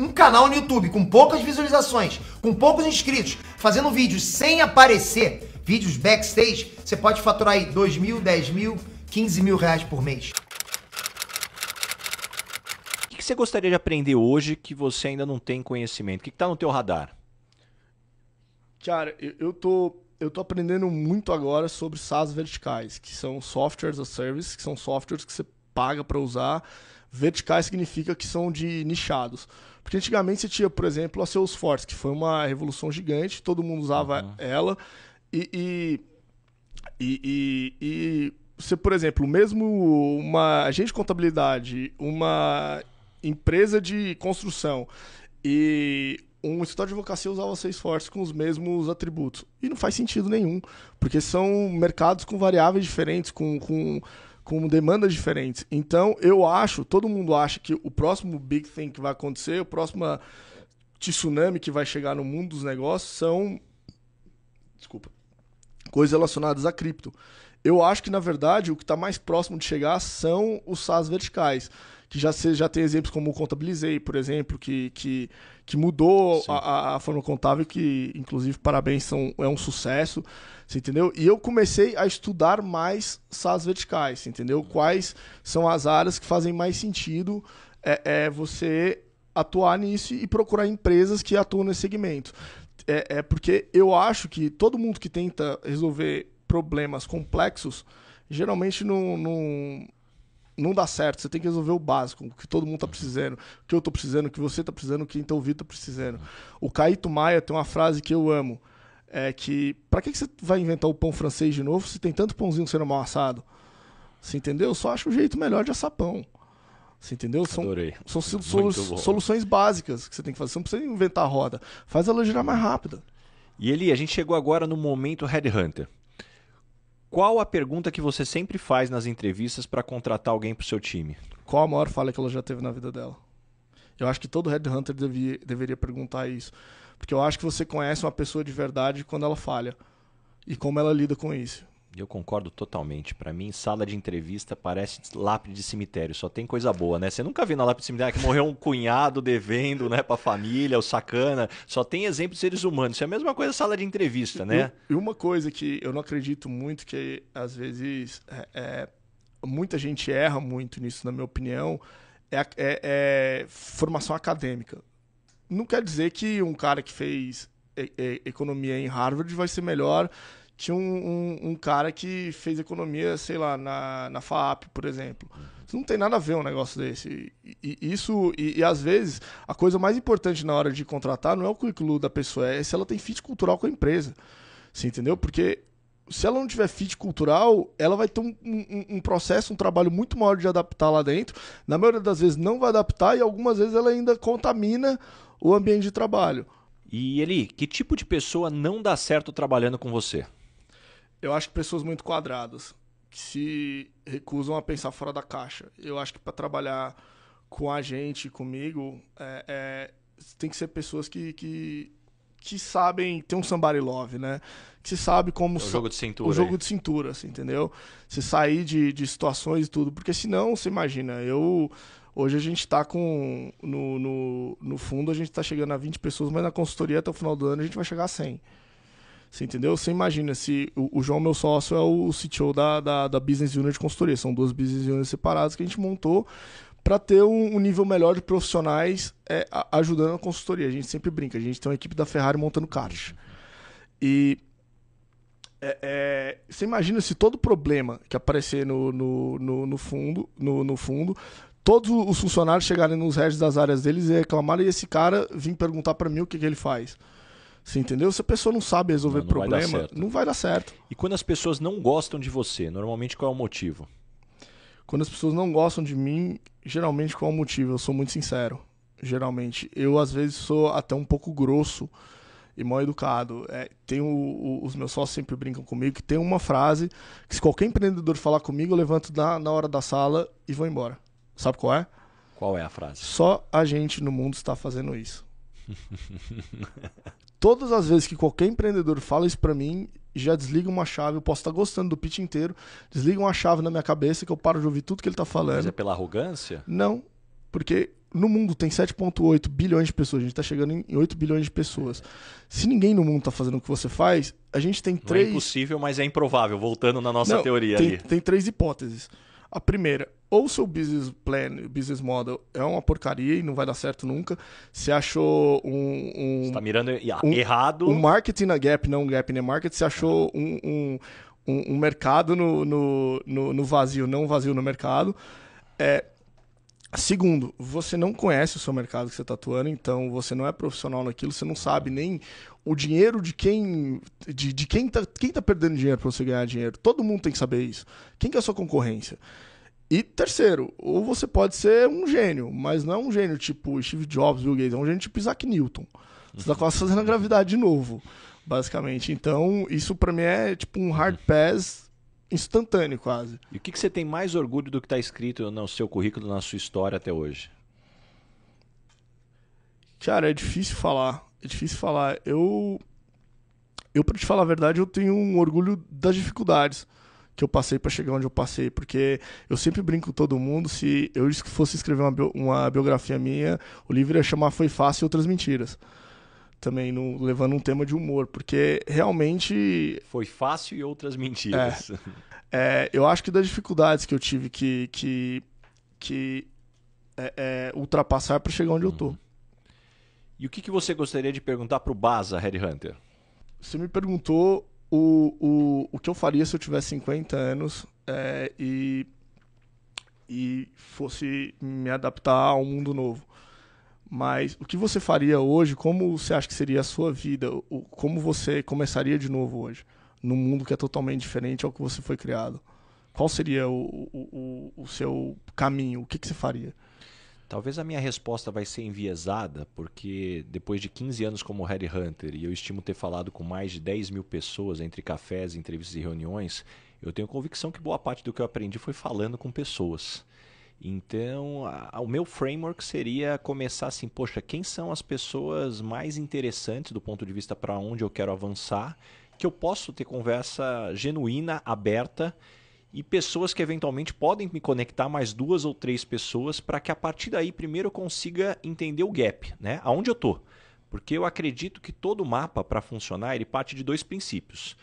um canal no YouTube com poucas visualizações, com poucos inscritos, fazendo vídeos sem aparecer, vídeos backstage, você pode faturar aí 2 mil, 10 mil, 15 mil reais por mês. O que você gostaria de aprender hoje que você ainda não tem conhecimento? O que está no teu radar? Cara, eu, tô eu tô aprendendo muito agora sobre SaaS verticais, que são softwares as service, que são softwares que você paga para usar. Verticais significa que são de nichados. Porque antigamente você tinha, por exemplo, a Salesforce, que foi uma revolução gigante, todo mundo usava uhum. ela. E, e, e, e, você, por exemplo, mesmo uma agente de contabilidade, uma empresa de construção e um escritório de advocacia usava Salesforce com os mesmos atributos. E não faz sentido nenhum, porque são mercados com variáveis diferentes, com, com com demandas diferentes. Então, eu acho, todo mundo acha que o próximo big thing que vai acontecer, o próximo tsunami que vai chegar no mundo dos negócios são desculpa, coisas relacionadas a cripto. Eu acho que, na verdade, o que está mais próximo de chegar são os SaaS verticais, que já, se, já tem exemplos como o Contabilizei, por exemplo, que, que que mudou a, a, forma contábil, que inclusive parabéns são, é um sucesso, você entendeu? E eu comecei a estudar mais SaaS verticais, entendeu? Uhum. Quais são as áreas que fazem mais sentido é, é você atuar nisso e procurar empresas que atuam nesse segmento. É, é porque eu acho que todo mundo que tenta resolver problemas complexos geralmente não, não não dá certo. Você tem que resolver o básico, o que todo mundo tá precisando, o que eu tô precisando, o que você tá precisando, o que então o Vitor tá precisando. O Caíto Maia tem uma frase que eu amo, é que para que, que você vai inventar o pão francês de novo se tem tanto pãozinho sendo mal assado? Você entendeu? Só acho um jeito melhor de assar pão. Você entendeu? São, Adorei. são solu soluções básicas que você tem que fazer. Você não precisa inventar a roda. Faz ela girar mais rápida. E Eli, a gente chegou agora no momento Headhunter. Qual a pergunta que você sempre faz nas entrevistas para contratar alguém para o seu time? Qual a maior falha que ela já teve na vida dela? Eu acho que todo headhunter devia, deveria perguntar isso. Porque eu acho que você conhece uma pessoa de verdade quando ela falha e como ela lida com isso. Eu concordo totalmente. Para mim, sala de entrevista parece lápide de cemitério. Só tem coisa boa, né? Você nunca viu na lápide de cemitério ah, que morreu um cunhado devendo, né, para família, o sacana. Só tem exemplos de seres humanos. Isso é a mesma coisa sala de entrevista, né? E uma coisa que eu não acredito muito que às vezes é, é muita gente erra muito nisso, na minha opinião, é, é, é formação acadêmica. Não quer dizer que um cara que fez é, é, economia em Harvard vai ser melhor tinha um, um, um, cara que fez economia, sei lá, na, na FAAP, por exemplo. Isso não tem nada a ver um negócio desse. E, e isso, e, e, às vezes, a coisa mais importante na hora de contratar não é o currículo da pessoa, é se ela tem fit cultural com a empresa. Você entendeu? Porque se ela não tiver fit cultural, ela vai ter um, um, um, processo, um trabalho muito maior de adaptar lá dentro. Na maioria das vezes não vai adaptar e algumas vezes ela ainda contamina o ambiente de trabalho. E Eli, que tipo de pessoa não dá certo trabalhando com você? Eu acho que pessoas muito quadradas, que se recusam a pensar fora da caixa. Eu acho que para trabalhar com a gente, comigo, é, é, tem que ser pessoas que, que, que sabem ter um somebody love, né? Que sabe como... É o jogo de cintura. O jogo aí. de cintura, assim, entendeu? Se sair de, de situações e tudo. Porque senão, você imagina, eu... Hoje a gente está com. No, no, no, fundo, a gente está chegando a 20 pessoas, mas na consultoria até o final do ano a gente vai chegar a 100. Você entendeu? Você imagina se o, o João, meu sócio, é o CTO da, da, da Business Unit de consultoria. São duas business units separadas que a gente montou para ter um, um, nível melhor de profissionais é, ajudando a consultoria. A gente sempre brinca, a gente tem uma equipe da Ferrari montando kart. E é, é, você imagina se todo problema que aparecer no, no, no, no fundo, no, no, fundo, todos os funcionários chegarem nos heads das áreas deles e reclamarem e esse cara vir perguntar para mim o que, que ele faz. Você entendeu? Se a pessoa não sabe resolver não, não problema, vai não vai dar certo. E quando as pessoas não gostam de você, normalmente qual é o motivo? Quando as pessoas não gostam de mim, geralmente qual é o motivo? Eu sou muito sincero. Geralmente. Eu, às vezes, sou até um pouco grosso e mal educado. É, tem o, o, os meus sócios sempre brincam comigo que tem uma frase que se qualquer empreendedor falar comigo, eu levanto na, na hora da sala e vou embora. Sabe qual é? Qual é a frase? Só a gente no mundo está fazendo isso. todas as vezes que qualquer empreendedor fala isso para mim, já desliga uma chave. Eu posso estar tá gostando do pitch inteiro, desliga uma chave na minha cabeça que eu paro de ouvir tudo que ele está falando. Mas é pela arrogância? Não, porque no mundo tem 7,8 bilhões de pessoas, a gente está chegando em 8 bilhões de pessoas. Se ninguém no mundo está fazendo o que você faz, a gente tem três. Não é impossível, mas é improvável, voltando na nossa Não, teoria tem, ali. Tem três hipóteses. A primeira, ou seu business plan, business model é uma porcaria e não vai dar certo nunca. Você achou um. um você está mirando um, errado. Um marketing na Gap, não um Gap na né? Market. Você achou um, um, um mercado no, no, no, no, vazio, não vazio no mercado. É, Segundo, você não conhece o seu mercado que você está atuando, então você não é profissional naquilo, você não sabe nem o dinheiro de quem de, de quem está quem tá perdendo dinheiro para você ganhar dinheiro. Todo mundo tem que saber isso. Quem que é a sua concorrência? E terceiro, ou você pode ser um gênio, mas não é um gênio tipo Steve Jobs, Bill Gates, é um gênio tipo Isaac Newton. Você está quase fazendo a gravidade de novo, basicamente. Então, isso para mim é tipo um hard uhum. pass instantâneo quase. E o que, que você tem mais orgulho do que está escrito no seu currículo, na sua história até hoje? Cara, é difícil falar. É difícil falar. Eu, eu para te falar a verdade, eu tenho um orgulho das dificuldades que eu passei para chegar onde eu passei, porque eu sempre brinco com todo mundo, se eu fosse escrever uma, bio, uma biografia minha, o livro ia chamar Foi Fácil e Outras Mentiras. Também no, levando um tema de humor, porque realmente. Foi fácil e outras mentiras. É, é, eu acho que das dificuldades que eu tive que, que, que é, é ultrapassar para chegar onde uhum. eu tô. Uhum. E o que, que você gostaria de perguntar para o Baza, Headhunter? Você me perguntou o, o, o que eu faria se eu tivesse 50 anos é, e, e fosse me adaptar a um mundo novo. Mas o que você faria hoje? Como você acha que seria a sua vida? O, como você começaria de novo hoje? Num mundo que é totalmente diferente ao que você foi criado? Qual seria o, o, o seu caminho? O que, que você faria? Talvez a minha resposta vai ser enviesada, porque depois de 15 anos como Hunter e eu estimo ter falado com mais de 10 mil pessoas entre cafés, entrevistas e reuniões, eu tenho convicção que boa parte do que eu aprendi foi falando com pessoas. Então, a, a, o meu framework seria começar assim: poxa, quem são as pessoas mais interessantes do ponto de vista para onde eu quero avançar, que eu posso ter conversa genuína, aberta e pessoas que eventualmente podem me conectar mais duas ou três pessoas para que a partir daí primeiro eu consiga entender o gap, né? Aonde eu tô? Porque eu acredito que todo mapa para funcionar ele parte de dois princípios.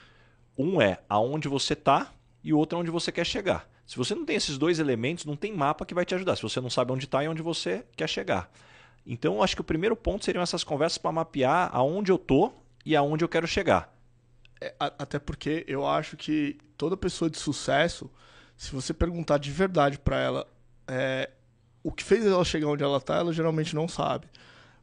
Um é aonde você está e o outro é onde você quer chegar. Se você não tem esses dois elementos, não tem mapa que vai te ajudar. Se você não sabe onde está e onde você quer chegar. Então, acho que o primeiro ponto seriam essas conversas para mapear aonde eu tô e aonde eu quero chegar. É, até porque eu acho que toda pessoa de sucesso, se você perguntar de verdade para ela é, o que fez ela chegar onde ela está, ela geralmente não sabe.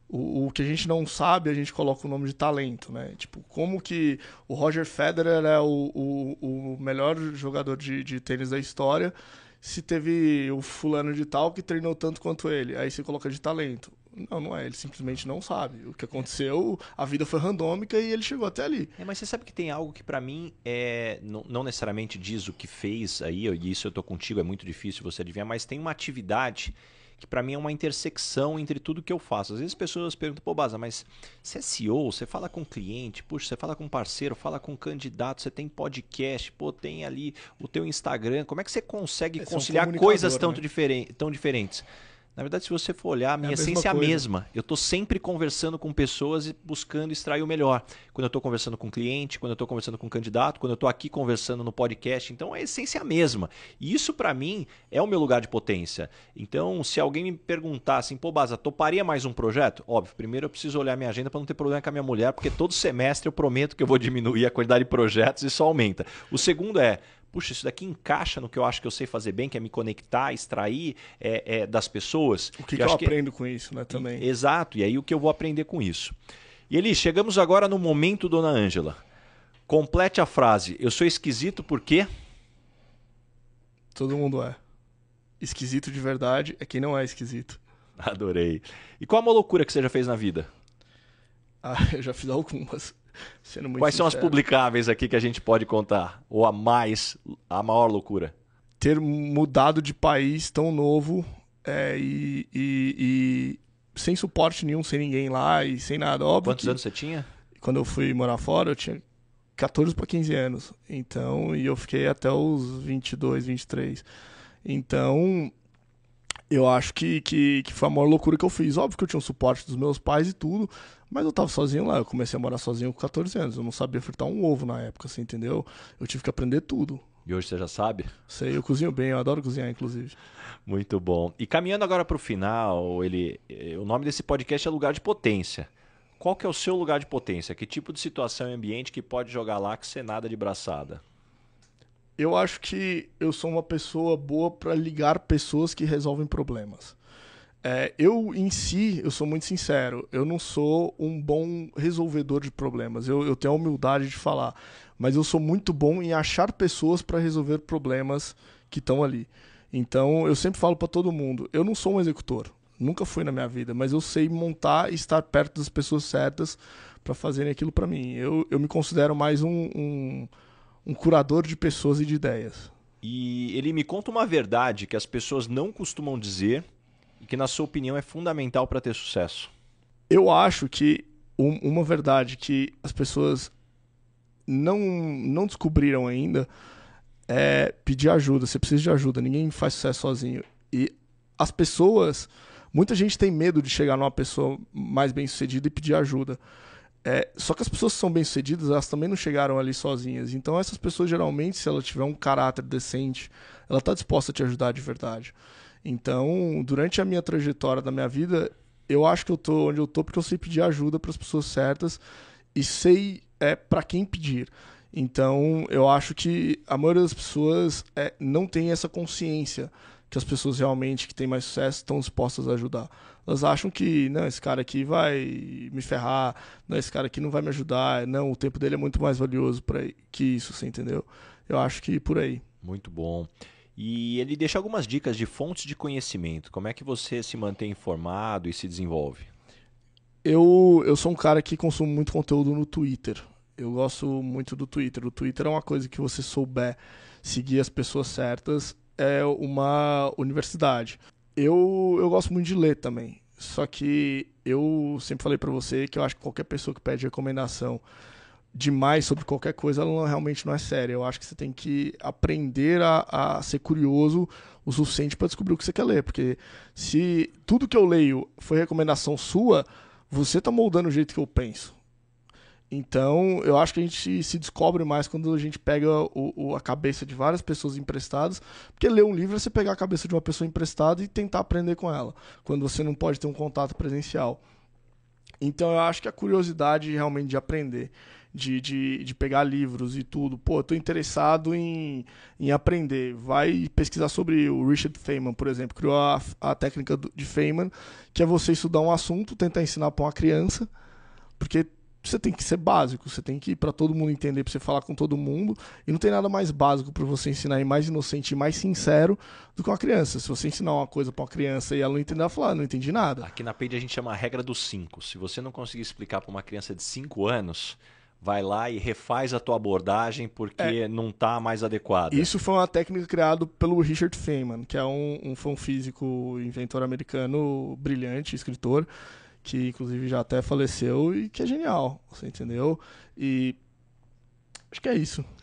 O, o, que a gente não sabe, a gente coloca o nome de talento, né? Tipo, como que o Roger Federer é o, o, o melhor jogador de, de tênis da história se teve o fulano de tal que treinou tanto quanto ele. Aí você coloca de talento. Não, não é. Ele simplesmente não sabe. O que aconteceu, a vida foi randômica e ele chegou até ali. É, mas você sabe que tem algo que para mim é não, necessariamente diz o que fez aí, e isso eu tô contigo, é muito difícil você adivinhar, mas tem uma atividade que para mim é uma intersecção entre tudo que eu faço. Às vezes as pessoas perguntam, pô, Baza, mas você é CEO, você fala com cliente, puxa, você fala com parceiro, fala com candidato, você tem podcast, pô, tem ali o teu Instagram. Como é que você consegue é, é conciliar coisas tão, né? tão diferentes? Na verdade, se você for olhar, a minha é a essência é a mesma. Eu estou sempre conversando com pessoas e buscando extrair o melhor. Quando eu estou conversando com cliente, quando eu estou conversando com candidato, quando eu estou aqui conversando no podcast. Então, a essência é a mesma. E isso, para mim, é o meu lugar de potência. Então, se alguém me perguntar assim, pô, Baza, toparia mais um projeto? Óbvio, primeiro eu preciso olhar minha agenda para não ter problema com a minha mulher, porque todo semestre eu prometo que eu vou diminuir a quantidade de projetos e isso aumenta. O segundo é, puxa, isso daqui encaixa no que eu acho que eu sei fazer bem, que é me conectar, extrair é, é, das pessoas. O que, que eu, eu aprendo que... com isso, né, também. E, exato, e aí o que eu vou aprender com isso. E Eli, chegamos agora no momento, dona Ângela. Complete a frase. Eu sou esquisito porque. Todo mundo é. Esquisito de verdade é quem não é esquisito. Adorei. E qual a loucura que você já fez na vida? Ah, eu já fiz algumas. Sendo muito Quais sincero. são as publicáveis aqui que a gente pode contar? Ou a mais, a maior loucura? Ter mudado de país tão novo é, e, e, e, sem suporte nenhum, sem ninguém lá e sem nada. Óbvio Quantos anos você tinha? Quando eu fui morar fora, eu tinha 14 para 15 anos. Então, e eu fiquei até os 22, 23. Então, eu acho que, que, que, foi a maior loucura que eu fiz. Óbvio que eu tinha o suporte dos meus pais e tudo, mas eu tava sozinho lá. Eu comecei a morar sozinho com 14 anos. Eu não sabia fritar um ovo na época, assim, entendeu? Eu tive que aprender tudo. E hoje você já sabe? Sei, eu cozinho bem, eu adoro cozinhar, inclusive. Muito bom. E caminhando agora para o final, ele, eh, o nome desse podcast é Lugar de Potência. Qual que é o seu lugar de potência? Que tipo de situação e ambiente que pode jogar lá que você nada de braçada? eu acho que eu sou uma pessoa boa para ligar pessoas que resolvem problemas. É, eu, em si, eu sou muito sincero, eu não sou um bom resolvedor de problemas. Eu, eu tenho a humildade de falar, mas eu sou muito bom em achar pessoas para resolver problemas que estão ali. Então, eu sempre falo para todo mundo, eu não sou um executor, nunca fui na minha vida, mas eu sei montar e estar perto das pessoas certas para fazerem aquilo para mim. Eu, eu me considero mais um, um um curador de pessoas e de ideias. E ele me conta uma verdade que as pessoas não costumam dizer e que, na sua opinião, é fundamental para ter sucesso. Eu acho que um, uma verdade que as pessoas não, não descobriram ainda é pedir ajuda. Você precisa de ajuda, ninguém faz sucesso sozinho. E as pessoas. Muita gente tem medo de chegar numa pessoa mais bem sucedida e pedir ajuda. É, só que as pessoas que são bem-sucedidas, elas também não chegaram ali sozinhas. Então, essas pessoas, geralmente, se ela tiver um caráter decente, ela está disposta a te ajudar de verdade. Então, durante a minha trajetória da minha vida, eu acho que eu estou onde eu estou porque eu sei pedir ajuda para as pessoas certas e sei é para quem pedir. Então, eu acho que a maioria das pessoas é, não tem essa consciência que as pessoas realmente que têm mais sucesso estão dispostas a ajudar. Elas acham que, não, esse cara aqui vai me ferrar, não, esse cara aqui não vai me ajudar, não, o tempo dele é muito mais valioso para que isso, você entendeu? Eu acho que por aí. Muito bom. E ele deixa algumas dicas de fontes de conhecimento. Como é que você se mantém informado e se desenvolve? Eu, eu sou um cara que consumo muito conteúdo no Twitter. Eu gosto muito do Twitter. O Twitter é uma coisa que você souber seguir as pessoas certas, é uma universidade. Eu, eu gosto muito de ler também. Só que eu sempre falei para você que eu acho que qualquer pessoa que pede recomendação demais sobre qualquer coisa, ela não, realmente não é séria. Eu acho que você tem que aprender a, a ser curioso o suficiente para descobrir o que você quer ler. Porque se tudo que eu leio foi recomendação sua, você tá moldando o jeito que eu penso. Então, eu acho que a gente se descobre mais quando a gente pega o, o, a cabeça de várias pessoas emprestadas, porque ler um livro é você pegar a cabeça de uma pessoa emprestada e tentar aprender com ela, quando você não pode ter um contato presencial. Então, eu acho que a curiosidade realmente de aprender, de, de, de pegar livros e tudo, pô, eu tô interessado em, em aprender, vai pesquisar sobre o Richard Feynman, por exemplo, criou a, a técnica de Feynman, que é você estudar um assunto, tentar ensinar para uma criança, porque você tem que ser básico, você tem que ir para todo mundo entender, para você falar com todo mundo, e não tem nada mais básico para você ensinar e mais inocente e mais sincero do que uma criança. Se você ensinar uma coisa para uma criança e ela não entender, ela fala, ah, não entendi nada. Aqui na Page a gente chama a regra dos cinco. Se você não conseguir explicar para uma criança de cinco anos, vai lá e refaz a tua abordagem porque é. não está mais adequada. Isso foi uma técnica criada pelo Richard Feynman, que é um, um, um físico, inventor americano brilhante, escritor, que inclusive já até faleceu e que é genial, você entendeu? E acho que é isso.